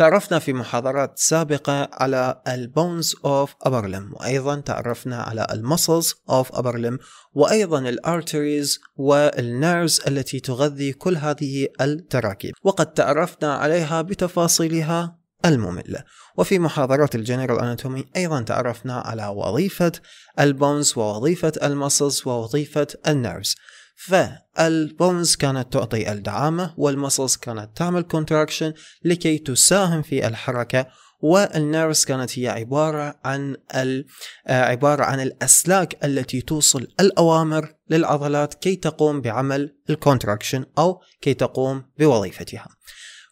تعرفنا في محاضرات سابقة على البونز أوف أبرلم وأيضا تعرفنا على المسلز أوف أبرلم وأيضا الأرتريز والنيرز التي تغذي كل هذه التراكيب وقد تعرفنا عليها بتفاصيلها المملة وفي محاضرات الجنرال أناتومي أيضا تعرفنا على وظيفة البونز ووظيفة المسلز ووظيفة النيرز فالبونز كانت تعطي الدعامة والمسلز كانت تعمل كونتراكشن لكي تساهم في الحركة والنيرس كانت هي عبارة عن آه، عبارة عن الأسلاك التي توصل الأوامر للعضلات كي تقوم بعمل الكونتراكشن أو كي تقوم بوظيفتها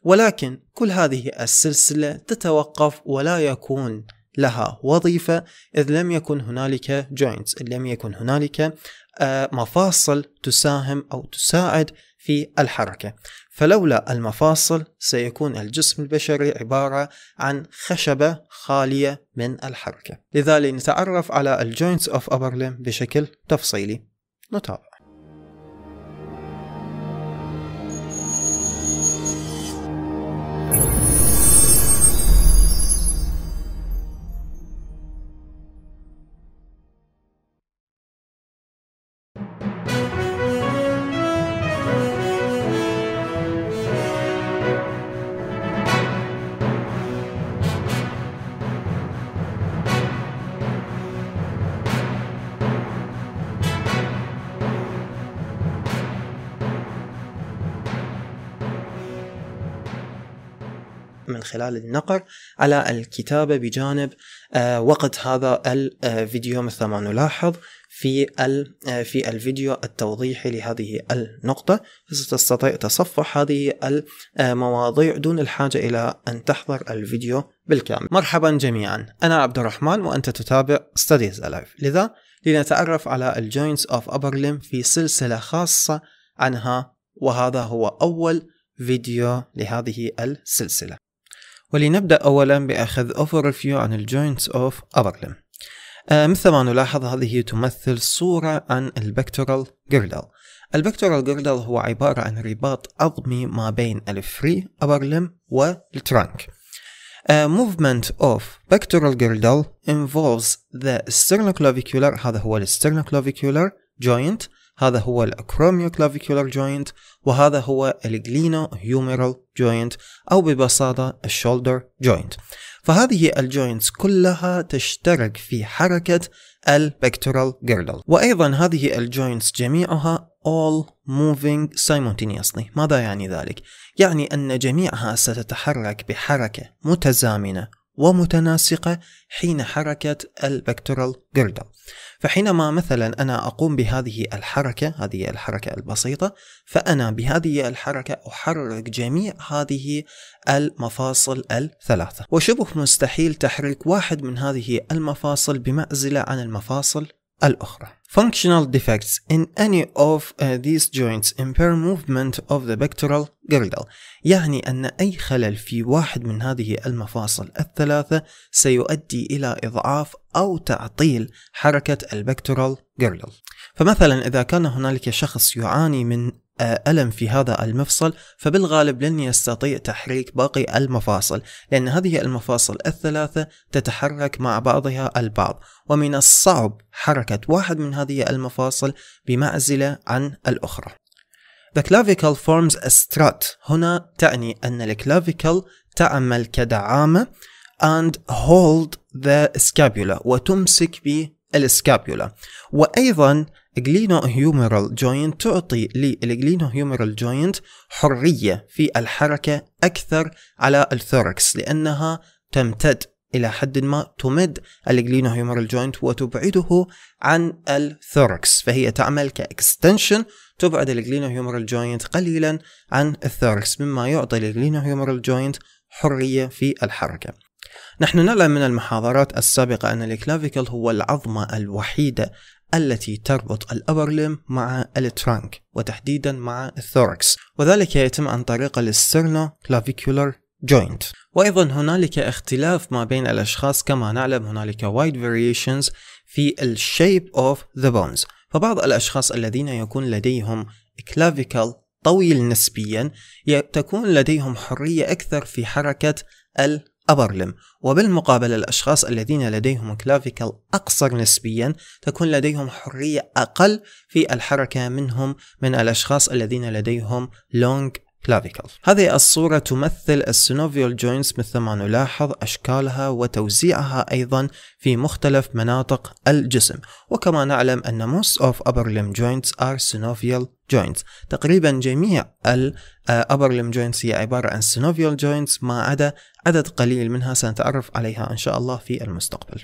ولكن كل هذه السلسلة تتوقف ولا يكون لها وظيفة إذ لم يكن هنالك جوينتس لم يكن هنالك آه، مفاصل تساهم أو تساعد في الحركة فلولا المفاصل سيكون الجسم البشري عبارة عن خشبة خالية من الحركة لذلك نتعرف على الجوينتس أوف أبرلم بشكل تفصيلي نتابع من خلال النقر على الكتابة بجانب آه، وقت هذا الفيديو آه، مثل ما نلاحظ في آه، في الفيديو التوضيحي لهذه النقطة ستستطيع تصفح هذه المواضيع دون الحاجة إلى أن تحضر الفيديو بالكامل مرحبا جميعا أنا عبد الرحمن وأنت تتابع Studies Alive لذا لنتعرف على الجوينتس أوف أبر في سلسلة خاصة عنها وهذا هو أول فيديو لهذه السلسلة ولنبدأ أولا بأخذ overview عن الجوينتس of upper آه مثل ما نلاحظ هذه تمثل صورة عن البكتورال جردل البكتورال جردل هو عبارة عن رباط عظمي ما بين الفري limb والترانك آه، A movement of pectoral girdle involves the sternoclavicular هذا هو الsternoclavicular joint هذا هو الاكروميوكلافيكولار جوينت وهذا هو الجلينو هيوميرال جوينت أو ببساطة الشولدر جوينت فهذه الجوينتس كلها تشترك في حركة البكتورال جيردل وأيضا هذه الجوينتس جميعها all moving simultaneously ماذا يعني ذلك؟ يعني أن جميعها ستتحرك بحركة متزامنة ومتناسقة حين حركة البكتورال جردل فحينما مثلا أنا أقوم بهذه الحركة هذه الحركة البسيطة فأنا بهذه الحركة أحرك جميع هذه المفاصل الثلاثة وشبه مستحيل تحريك واحد من هذه المفاصل بمعزلة عن المفاصل الأخرى functional defects in any of uh, these joints impair movement of the pectoral girdle يعني أن أي خلل في واحد من هذه المفاصل الثلاثة سيؤدي إلى إضعاف أو تعطيل حركة البكتورال جيردل فمثلا إذا كان هنالك شخص يعاني من ألم في هذا المفصل فبالغالب لن يستطيع تحريك باقي المفاصل لأن هذه المفاصل الثلاثة تتحرك مع بعضها البعض ومن الصعب حركة واحد من هذه المفاصل بمعزلة عن الأخرى The clavicle forms a strut هنا تعني أن الكلافيكل تعمل كدعامة and hold the scapula وتمسك بالسكابيولا وأيضا جلينو هيومرال جوينت تعطي للجلينو هيومرال جوينت حرية في الحركة أكثر على الثوركس لأنها تمتد إلى حد ما تمد الجلينو هيومرال جوينت وتبعده عن الثوركس فهي تعمل كإكستنشن تبعد الجلينو هيومرال جوينت قليلا عن الثوركس مما يعطي الجلينو هيومرال جوينت حرية في الحركة نحن نعلم من المحاضرات السابقة أن الكلافيكل هو العظمة الوحيدة التي تربط الأبرلم مع الترانك وتحديدا مع الثوركس وذلك يتم عن طريق السترنو كلافيكولار جوينت وأيضا هنالك اختلاف ما بين الأشخاص كما نعلم هنالك وايد variations في الشيب أوف ذا بونز فبعض الأشخاص الذين يكون لديهم كلافيكال طويل نسبيا تكون لديهم حرية أكثر في حركة ال upper limb وبالمقابل الأشخاص الذين لديهم كلافيكال أقصر نسبيا تكون لديهم حرية أقل في الحركة منهم من الأشخاص الذين لديهم long كلافيكل هذه الصورة تمثل السينوفيال جوينتس مثل ما نلاحظ أشكالها وتوزيعها أيضا في مختلف مناطق الجسم وكما نعلم أن most of upper limb joints are synovial joints تقريبا جميع ال آه، upper limb joints هي عبارة عن synovial joints ما عدا عدد قليل منها سنتعرف عليها إن شاء الله في المستقبل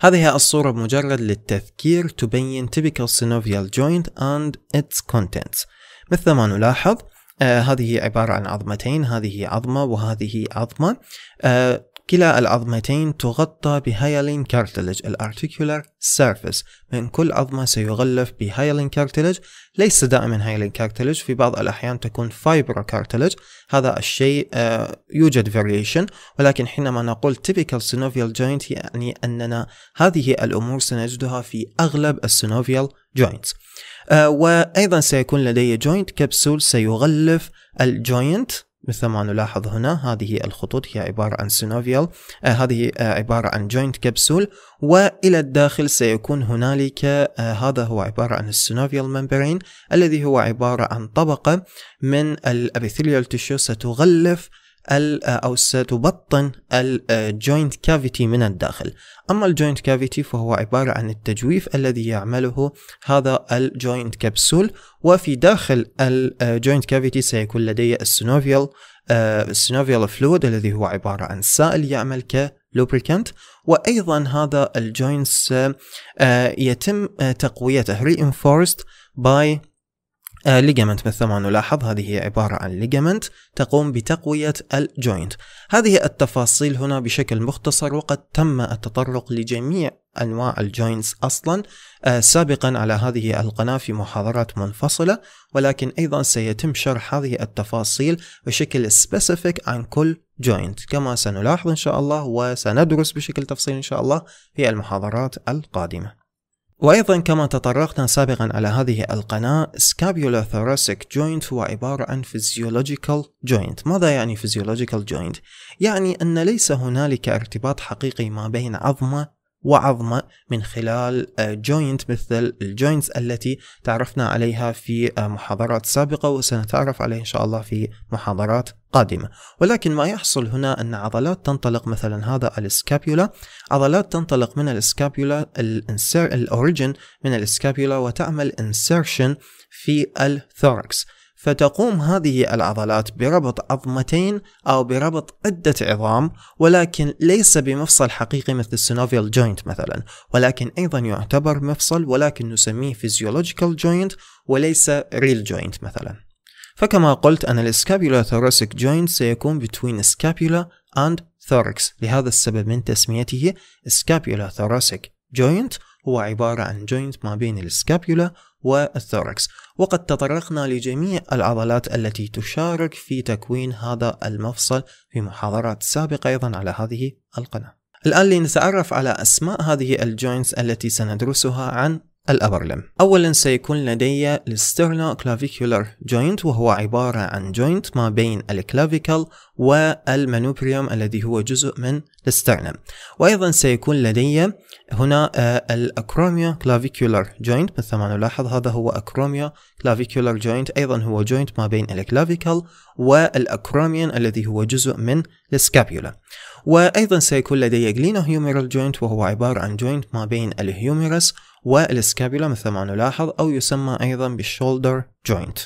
هذه الصورة مجرد للتذكير تبين typical synovial joint and its contents مثل ما نلاحظ آه هذه عبارة عن عظمتين هذه عظمة وهذه عظمة آه كلا العظمتين تغطى بهايلين كارتلج الارتيكولار سيرفيس من كل عظمة سيغلف بهايلين كارتلج ليس دائما هايلين كارتلج في بعض الأحيان تكون فايبرو كارتلج هذا الشيء آه، يوجد فاريشن ولكن حينما نقول typical synovial joint يعني أننا هذه الأمور سنجدها في أغلب السينوفيال joints آه، وأيضا سيكون لدي جوينت كبسول سيغلف الجوينت مثل ما نلاحظ هنا هذه الخطوط هي عبارة عن سينوفيال آه هذه آه عبارة عن جوينت كبسول وإلى الداخل سيكون هنالك آه هذا هو عبارة عن السينوفيال ممبرين الذي هو عبارة عن طبقة من الأبيثيليال تيشو ستغلف آه، او ستبطن الجوينت كافيتي آه، من الداخل اما الجوينت كافيتي فهو عبارة عن التجويف الذي يعمله هذا الجوينت كبسول وفي داخل الجوينت كافيتي آه، سيكون لدي السنوفيال السنوفيال فلويد الذي هو عبارة عن سائل يعمل ك لوبريكانت وايضا هذا الجوينتس يتم تقويته reinforced by ليجامنت مثل ما نلاحظ هذه هي عبارة عن ليجامنت تقوم بتقوية الجوينت هذه التفاصيل هنا بشكل مختصر وقد تم التطرق لجميع أنواع الجوينتس أصلا آه، سابقا على هذه القناة في محاضرات منفصلة ولكن أيضا سيتم شرح هذه التفاصيل بشكل سبيسيفيك عن كل جوينت كما سنلاحظ إن شاء الله وسندرس بشكل تفصيل إن شاء الله في المحاضرات القادمة وأيضا كما تطرقنا سابقا على هذه القناة Scapular Thoracic Joint هو عبارة عن Physiological Joint ماذا يعني Physiological Joint؟ يعني أن ليس هنالك ارتباط حقيقي ما بين عظمة وعظمة من خلال جوينت آه، مثل الجوينتس التي تعرفنا عليها في آه، محاضرات سابقة وسنتعرف عليه إن شاء الله في محاضرات قادمة ولكن ما يحصل هنا أن عضلات تنطلق مثلا هذا الاسكابيولا عضلات تنطلق من الاسكابيولا الأوريجن من الاسكابيولا وتعمل انسيرشن في الثوركس فتقوم هذه العضلات بربط عظمتين أو بربط عدة عظام ولكن ليس بمفصل حقيقي مثل السينوفيال جوينت مثلا ولكن أيضا يعتبر مفصل ولكن نسميه فيزيولوجيكال جوينت وليس ريل جوينت مثلا فكما قلت أن الاسكابيولا ثوراسيك جوينت سيكون between scapula and thorax لهذا السبب من تسميته اسكابيولا ثوراسيك جوينت هو عبارة عن جوينت ما بين الاسكابيولا والثوركس وقد تطرقنا لجميع العضلات التي تشارك في تكوين هذا المفصل في محاضرات سابقة أيضا على هذه القناة الآن لنتعرف على أسماء هذه الجوينتس التي سندرسها عن الأبرلم أولا سيكون لدي الستيرنو كلافيكولار جوينت وهو عبارة عن جوينت ما بين الكلافيكل والمانوبريوم الذي هو جزء من السترنم وأيضا سيكون لدي هنا الأكروميو كلافيكولار جوينت مثل ما نلاحظ هذا هو أكروميو كلافيكولار جوينت أيضا هو جوينت ما بين الكلافيكل والأكروميون الذي هو جزء من السكابيولا وأيضا سيكون لدي جلينو هيوميرال جوينت وهو عبارة عن جوينت ما بين الهيوميرس والسكابيولا مثل ما نلاحظ أو يسمى أيضا بالشولدر جوينت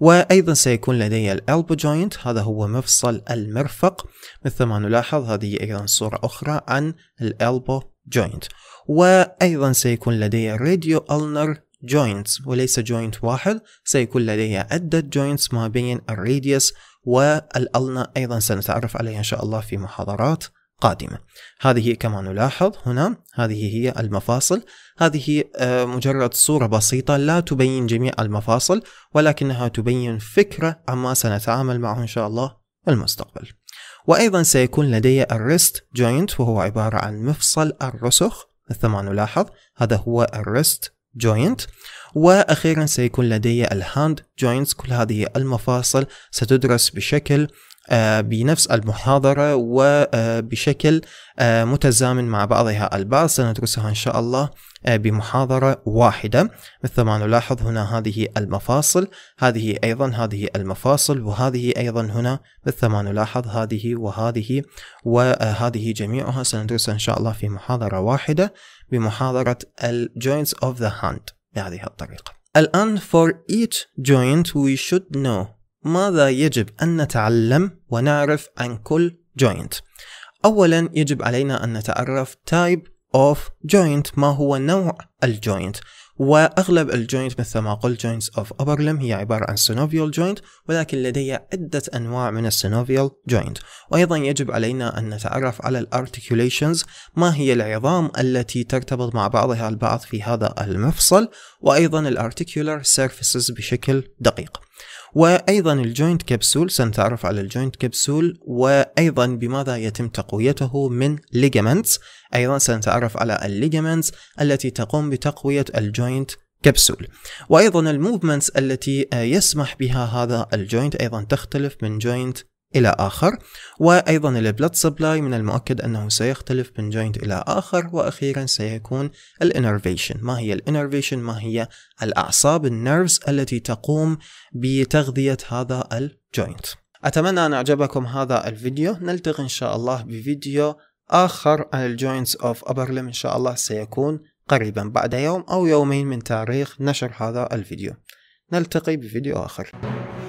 وأيضا سيكون لدي الألبو جوينت هذا هو مفصل المرفق مثل ما نلاحظ هذه أيضا صورة أخرى عن الألبو جوينت وأيضا سيكون لدي الراديو ألنر جوينتس وليس جوينت واحد سيكون لدي عدة جوينتس ما بين الراديوس والألنا أيضا سنتعرف عليها إن شاء الله في محاضرات قادمة هذه كما نلاحظ هنا هذه هي المفاصل هذه آه، مجرد صورة بسيطة لا تبين جميع المفاصل ولكنها تبين فكرة عما سنتعامل معه إن شاء الله في المستقبل وأيضا سيكون لدي الريست جوينت وهو عبارة عن مفصل الرسخ مثل ما نلاحظ هذا هو الريست جوينت وأخيرا سيكون لدي الهاند جوينت كل هذه المفاصل ستدرس بشكل آه، بنفس المحاضرة وبشكل آه، آه، متزامن مع بعضها البعض سندرسها إن شاء الله بمحاضرة واحدة مثل ما نلاحظ هنا هذه المفاصل هذه أيضا هذه المفاصل وهذه أيضا هنا مثل ما نلاحظ هذه وهذه وهذه جميعها سندرسها إن شاء الله في محاضرة واحدة بمحاضرة الجوينتس of the hand بهذه الطريقة الآن for each joint we should know ماذا يجب أن نتعلم ونعرف عن كل جوينت؟ أولا يجب علينا أن نتعرف type of joint ما هو نوع الجوينت وأغلب الجوينت مثل ما قلت joints of upper limb هي عبارة عن synovial joint ولكن لدي عدة أنواع من synovial joint وأيضا يجب علينا أن نتعرف على articulations ما هي العظام التي ترتبط مع بعضها البعض في هذا المفصل وأيضا articular surfaces بشكل دقيق وايضا الجوينت كبسول سنتعرف على الجوينت كبسول وايضا بماذا يتم تقويته من ليجامنتس ايضا سنتعرف على الليجامنتس التي تقوم بتقويه الجوينت كبسول وايضا الموفمنتس التي يسمح بها هذا الجوينت ايضا تختلف من جوينت إلى آخر وأيضا البلد سبلاي من المؤكد أنه سيختلف من جوينت إلى آخر وأخيرا سيكون الانرفيشن ما هي الانرفيشن ما هي الأعصاب النيرفز التي تقوم بتغذية هذا الجوينت أتمنى أن أعجبكم هذا الفيديو نلتقي إن شاء الله بفيديو آخر عن الجوينتس أوف أبر إن شاء الله سيكون قريبا بعد يوم أو يومين من تاريخ نشر هذا الفيديو نلتقي بفيديو آخر